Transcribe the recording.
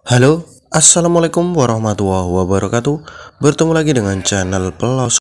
Halo, Assalamualaikum warahmatullahi wabarakatuh Bertemu lagi dengan channel Pelos